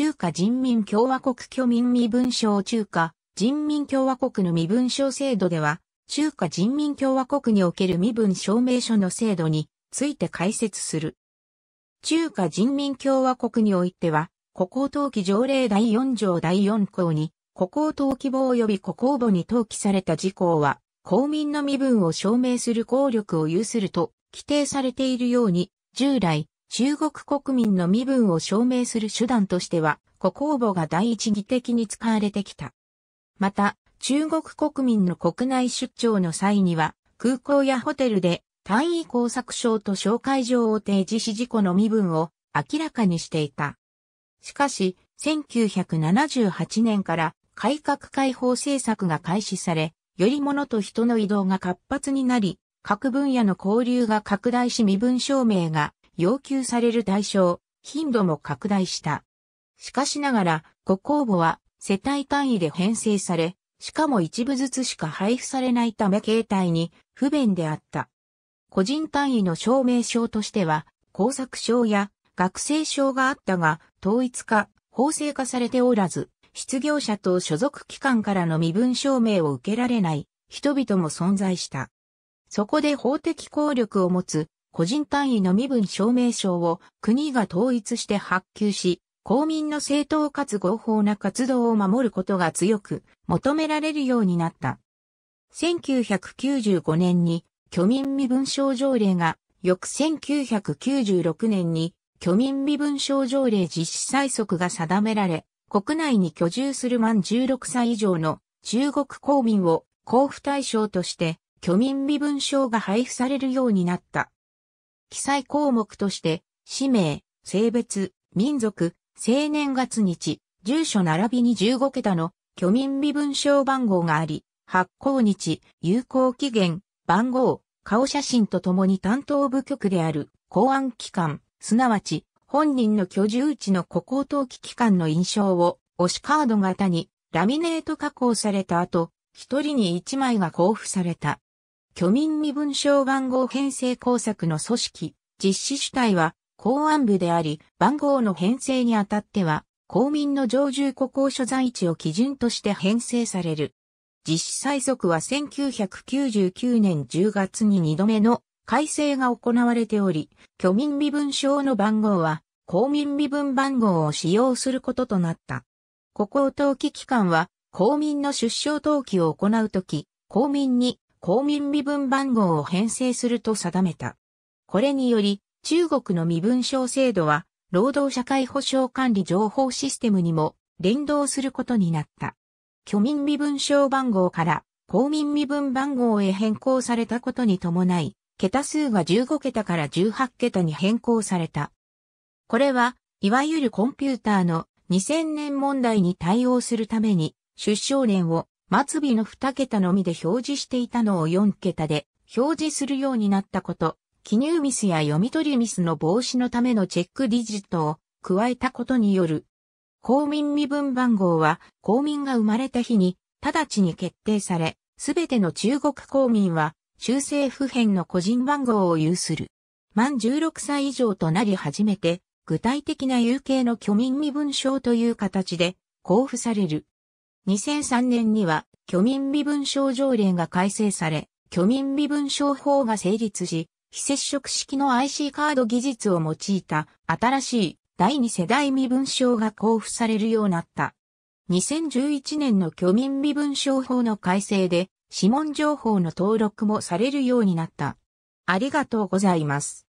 中華人民共和国居民身分証中華人民共和国の身分証制度では、中華人民共和国における身分証明書の制度について解説する。中華人民共和国においては、国交登記条例第4条第4項に、国交登記簿及び国交簿に登記された事項は、公民の身分を証明する効力を有すると規定されているように、従来、中国国民の身分を証明する手段としては、国公簿が第一義的に使われてきた。また、中国国民の国内出張の際には、空港やホテルで単位工作証と紹介状を提示し事故の身分を明らかにしていた。しかし、1978年から改革開放政策が開始され、より物と人の移動が活発になり、各分野の交流が拡大し身分証明が要求される対象、頻度も拡大した。しかしながら、ご公募は世帯単位で編成され、しかも一部ずつしか配布されないため携帯に不便であった。個人単位の証明書としては、工作証や学生証があったが、統一化、法制化されておらず、失業者と所属機関からの身分証明を受けられない人々も存在した。そこで法的効力を持つ個人単位の身分証明書を国が統一して発給し、公民の正当かつ合法な活動を守ることが強く求められるようになった。1995年に居民身分証条例が、翌1996年に居民身分証条例実施最速が定められ、国内に居住する満16歳以上の中国公民を交付対象として居民身分証が配布されるようになった。記載項目として、氏名、性別、民族、生年月日、住所並びに15桁の居民身分証番号があり、発行日、有効期限、番号、顔写真とともに担当部局である公安機関、すなわち本人の居住地の古高登記機関の印象を押しカード型にラミネート加工された後、一人に一枚が交付された。居民身分証番号編成工作の組織、実施主体は公安部であり、番号の編成にあたっては、公民の常住国交所在地を基準として編成される。実施最速は1999年10月に2度目の改正が行われており、居民身分証の番号は公民身分番号を使用することとなった。国交登記機関は公民の出生登記を行うとき、公民に公民身分番号を編成すると定めた。これにより、中国の身分証制度は、労働社会保障管理情報システムにも連動することになった。居民身分証番号から公民身分番号へ変更されたことに伴い、桁数が15桁から18桁に変更された。これは、いわゆるコンピューターの2000年問題に対応するために、出生年を末尾の2桁のみで表示していたのを4桁で表示するようになったこと、記入ミスや読み取りミスの防止のためのチェックディジットを加えたことによる。公民身分番号は公民が生まれた日に直ちに決定され、すべての中国公民は中性。普遍の個人番号を有する。満16歳以上となり初めて具体的な有形の居民身分証という形で交付される。2003年には、虚民身分症条例が改正され、虚民身分症法が成立し、非接触式の IC カード技術を用いた新しい第二世代身分証が交付されるようになった。2011年の虚民身分証法の改正で指紋情報の登録もされるようになった。ありがとうございます。